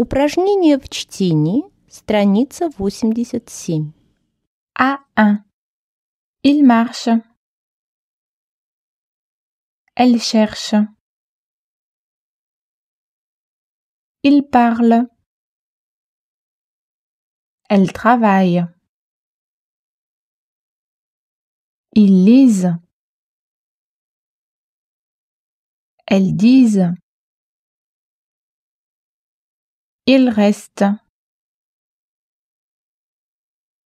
Упражнение в чтении, страница 87. А1. Il marche. Elle cherche. Il parle. Elle travaille. Ils lisent. Elles disent. Ils restent.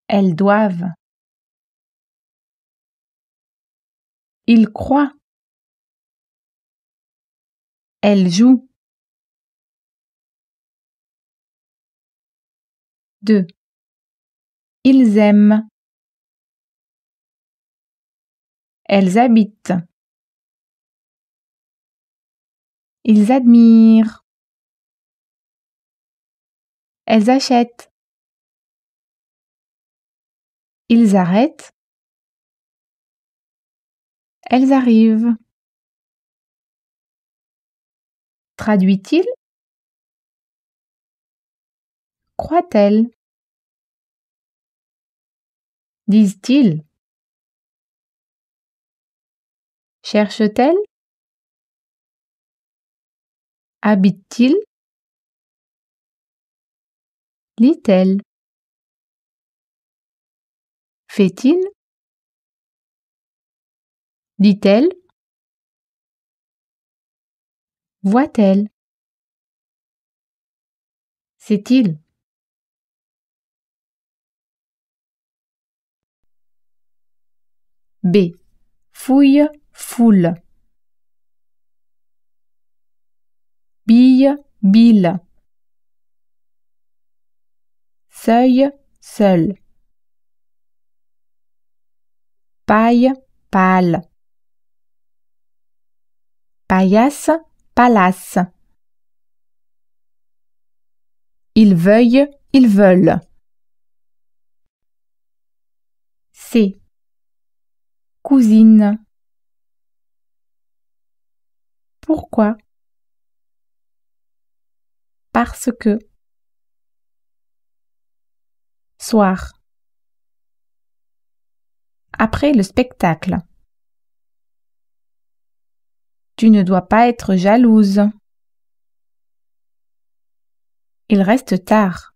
Elles doivent. Ils croient. Elles jouent. 2. Ils aiment. Elles habitent. Ils admirent. Elles achètent. Ils arrêtent. Elles arrivent. Traduit-il Croit-elle Disent-ils Cherche-t-elle Habite-t-il Lit-elle Fait-il Dit-elle Voit-elle C'est-il B. Fouille, foule. Bille, bile. Seuil, seul. Paille, pâle. Paillasse, palace. Ils veuillent, ils veulent. C. Cousine. Pourquoi Parce que. Soir. Après le spectacle. Tu ne dois pas être jalouse. Il reste tard.